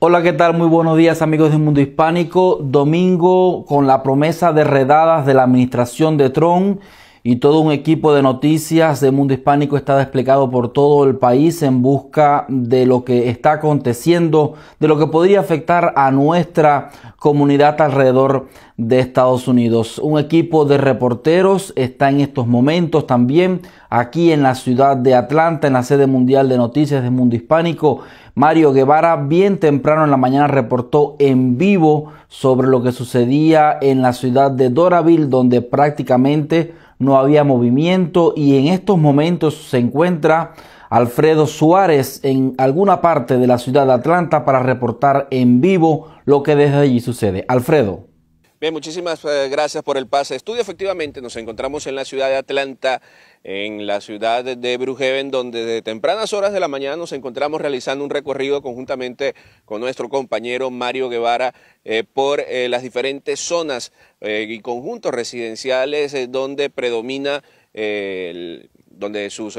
Hola, ¿qué tal? Muy buenos días amigos del mundo hispánico. Domingo con la promesa de redadas de la administración de Trump y todo un equipo de noticias de Mundo Hispánico está desplegado por todo el país en busca de lo que está aconteciendo, de lo que podría afectar a nuestra comunidad alrededor de Estados Unidos. Un equipo de reporteros está en estos momentos también aquí en la ciudad de Atlanta, en la sede mundial de noticias de Mundo Hispánico. Mario Guevara bien temprano en la mañana reportó en vivo sobre lo que sucedía en la ciudad de Doraville, donde prácticamente no había movimiento y en estos momentos se encuentra Alfredo Suárez en alguna parte de la ciudad de Atlanta para reportar en vivo lo que desde allí sucede. Alfredo. Bien, muchísimas eh, gracias por el pase. Estudio, efectivamente, nos encontramos en la ciudad de Atlanta, en la ciudad de Brujeven, donde de tempranas horas de la mañana nos encontramos realizando un recorrido conjuntamente con nuestro compañero Mario Guevara eh, por eh, las diferentes zonas y conjuntos residenciales donde predomina donde sus,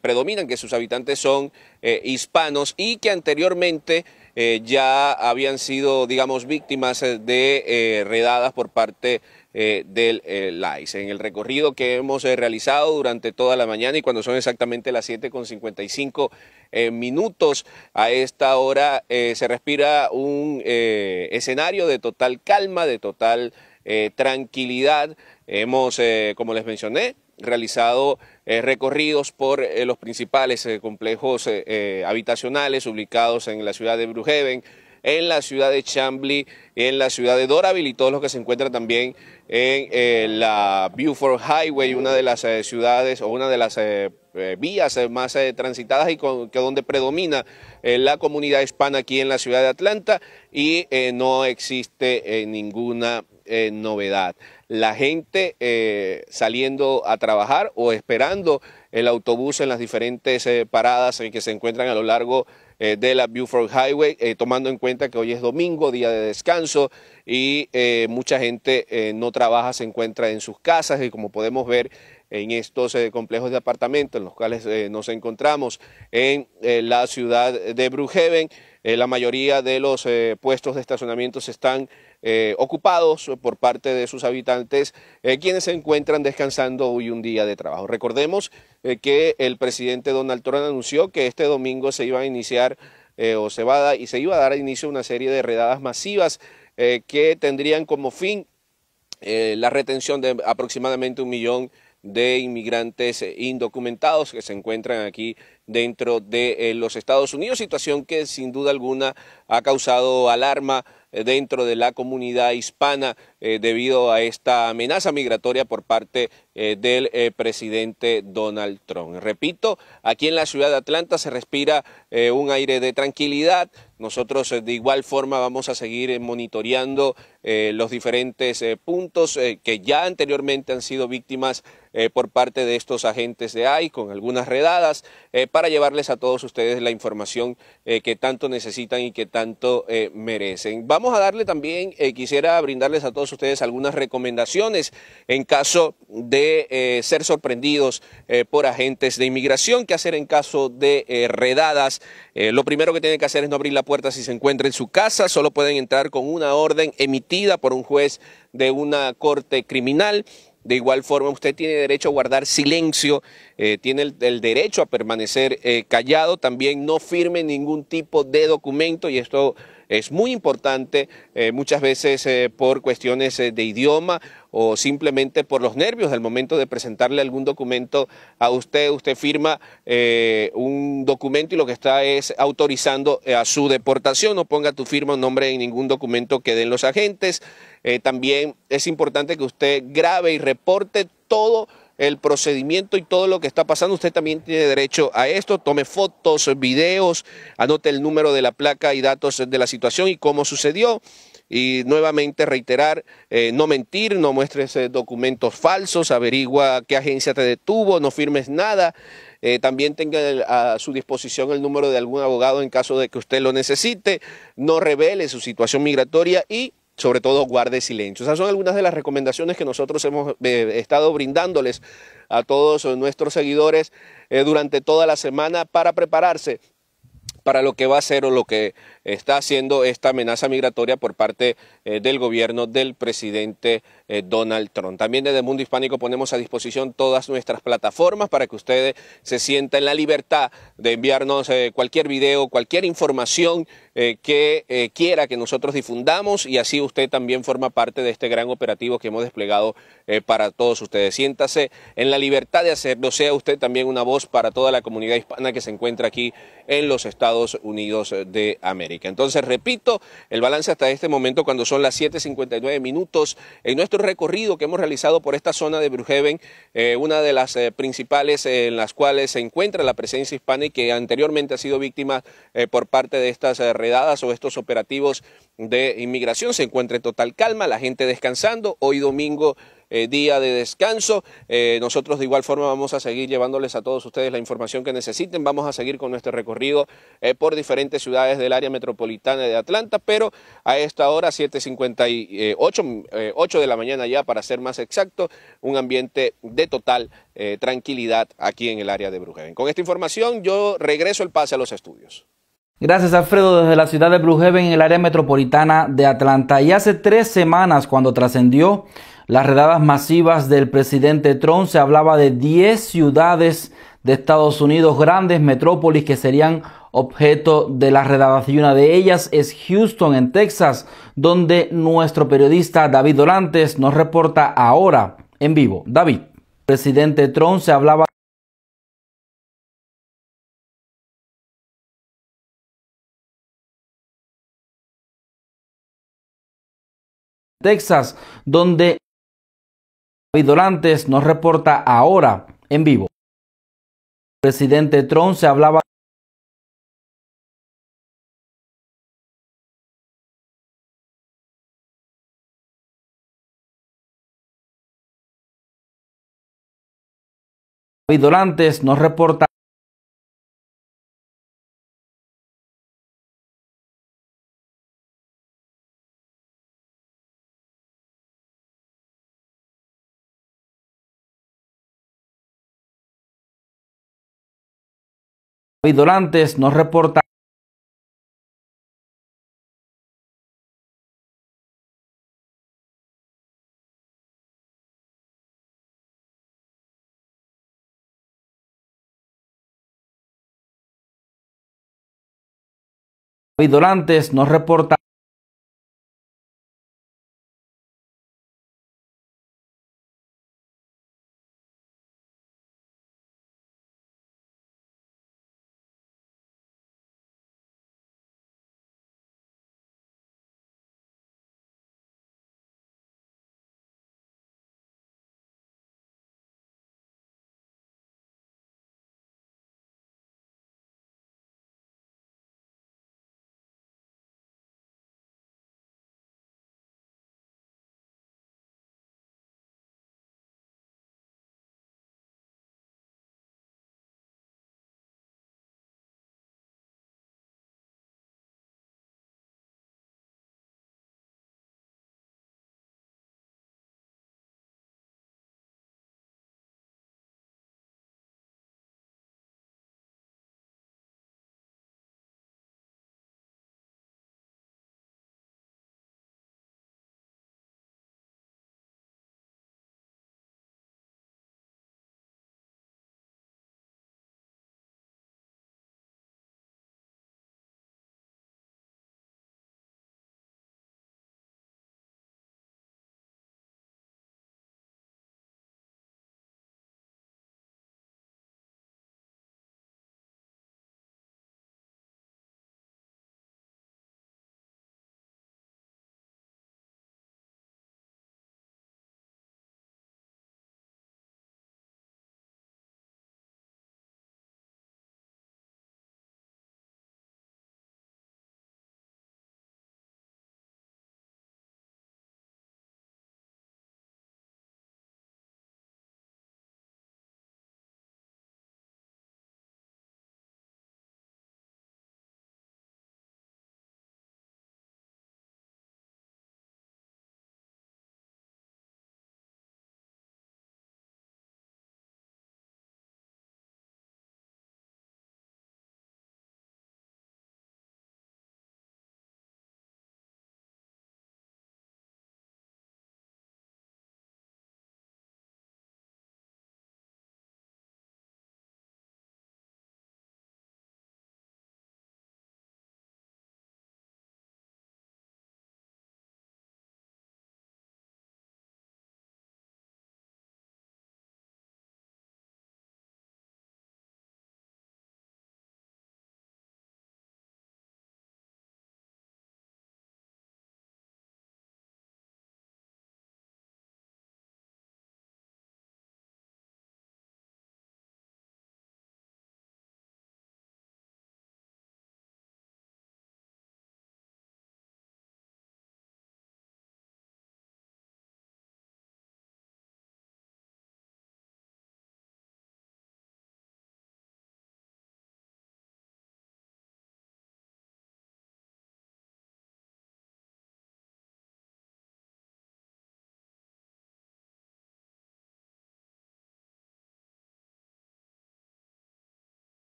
predominan que sus habitantes son hispanos y que anteriormente eh, ya habían sido, digamos, víctimas eh, de eh, redadas por parte del LAIS. En el recorrido que hemos realizado durante toda la mañana y cuando son exactamente las con 7.55 minutos a esta hora, se respira un escenario de total calma, de total tranquilidad. Hemos, como les mencioné, realizado eh, recorridos por eh, los principales eh, complejos habitacionales ubicados en la ciudad de Brujeven, en la ciudad de Chambly, en la ciudad de Doraville y todos los que se encuentran también en la Beaufort Highway, una de las ciudades o una de las vías más transitadas y que donde predomina la comunidad hispana aquí en la ciudad de Atlanta y no existe ninguna eh, novedad. La gente eh, saliendo a trabajar o esperando el autobús en las diferentes eh, paradas en que se encuentran a lo largo de la Buford Highway, tomando en cuenta que hoy es domingo, día de descanso, y mucha gente no trabaja, se encuentra en sus casas y como podemos ver, en estos eh, complejos de apartamentos en los cuales eh, nos encontramos en eh, la ciudad de Bruggeven, la mayoría de los puestos de estacionamiento están ocupados por parte de sus habitantes, quienes se encuentran descansando hoy un día de trabajo. Recordemos que el presidente Donald Trump anunció que este domingo se iba a iniciar o se va y se iba a dar a una serie de redadas masivas que tendrían como fin la retención de aproximadamente un millón de inmigrantes eh, indocumentados que se encuentran aquí dentro de eh, los Estados Unidos, situación que sin duda alguna ha causado alarma eh, dentro de la comunidad hispana eh, debido a esta amenaza migratoria por parte eh, del eh, presidente Donald Trump. Repito, aquí en la ciudad de Atlanta se respira un aire de tranquilidad. Nosotros de igual forma vamos a seguir monitoreando los diferentes puntos que ya anteriormente han sido víctimas por parte de estos agentes de AI con algunas redadas para llevarles a todos ustedes la información que tanto necesitan y que tanto merecen. Vamos a darle también, quisiera brindarles a todos ustedes algunas recomendaciones en caso de eh, ser sorprendidos eh, por agentes de inmigración, qué hacer en caso de eh, redadas. lo primero que tienen que hacer es no abrir la puerta si se encuentra en su casa, solo pueden entrar con una orden emitida por un juez de una corte criminal. De igual forma, usted tiene derecho a guardar silencio, eh, tiene el, derecho a permanecer eh, callado, también no firme ningún tipo de documento y esto es muy importante eh, muchas veces por cuestiones de idioma o simplemente por los nervios al momento de presentarle algún documento a usted. Usted firma un documento y lo que está es autorizando a su deportación. No ponga tu firma o nombre en ningún documento que den los agentes. Eh, también es importante que usted grabe y reporte todo el procedimiento y todo lo que está pasando. Usted también tiene derecho a esto. Tome fotos, videos, anote el número de la placa y datos de la situación y cómo sucedió. Y nuevamente reiterar, eh, no mentir, no muestres eh, documentos falsos, averigua qué agencia te detuvo, no firmes nada. también tenga a su disposición el número de algún abogado en caso de que usted lo necesite. No revele su situación migratoria y sobre todo guarde silencio. Esas son algunas de las recomendaciones que nosotros hemos eh, estado brindándoles a todos nuestros seguidores eh, durante toda la semana para prepararse para lo que va a ser o lo que está haciendo esta amenaza migratoria por parte eh, del gobierno del presidente eh, Donald Trump. También desde el Mundo Hispánico ponemos a disposición todas nuestras plataformas para que ustedes eh, se sientan en la libertad de enviarnos cualquier video, cualquier información que quiera que nosotros difundamos y así usted también forma parte de este gran operativo que hemos desplegado para todos ustedes. Siéntase en la libertad de hacerlo, sea usted también una voz para toda la comunidad hispana que se encuentra aquí en los Estados Unidos de América. Entonces, repito, el balance hasta este momento, cuando son las 7.59 minutos, en nuestro recorrido que hemos realizado por esta zona de Brujeven, eh, una de las eh, principales eh, en las cuales se encuentra la presencia hispana y que anteriormente ha sido víctima por parte de estas redadas o estos operativos de inmigración, se encuentra en total calma, la gente descansando, hoy domingo eh, día de descanso. Eh, nosotros de igual forma vamos a seguir llevándoles a todos ustedes la información que necesiten. Vamos a seguir con nuestro recorrido eh, por diferentes ciudades del área metropolitana de Atlanta, pero a esta hora, 7.58, 8 de la mañana ya para ser más exacto, un ambiente de total tranquilidad aquí en el área de Brujeven. Con esta información yo regreso el pase a los estudios. Gracias Alfredo desde la ciudad de Brujeven en el área metropolitana de Atlanta. Y hace tres semanas cuando trascendió las redadas masivas del presidente Trump. Se hablaba de 10 ciudades de Estados Unidos, grandes metrópolis que serían objeto de las redadas. Y una de ellas es Houston, en Texas, donde nuestro periodista David Dolantes nos reporta ahora en vivo. David, presidente Trump se hablaba Texas, donde David nos reporta ahora en vivo. presidente Trump se hablaba David nos reporta Dorantes nos reporta Dorantes nos reporta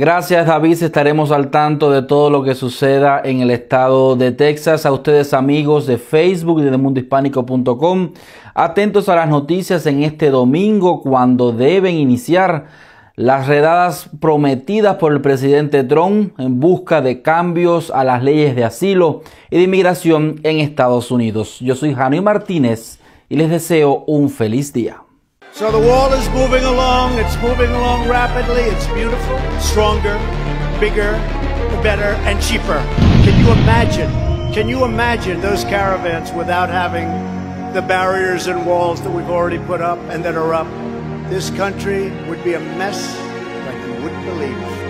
Gracias David, estaremos al tanto de todo lo que suceda en el estado de Texas. A ustedes amigos de Facebook y de mundohispánico.com, atentos a las noticias en este domingo cuando deben iniciar las redadas prometidas por el presidente Trump en busca de cambios a las leyes de asilo y de inmigración en Estados Unidos. Yo soy Jani Martínez y les deseo un feliz día. So the wall is moving along. It's moving along rapidly. It's beautiful, stronger, bigger, better, and cheaper. Can you imagine? Can you imagine those caravans without having the barriers and walls that we've already put up and that are up? This country would be a mess like you wouldn't believe.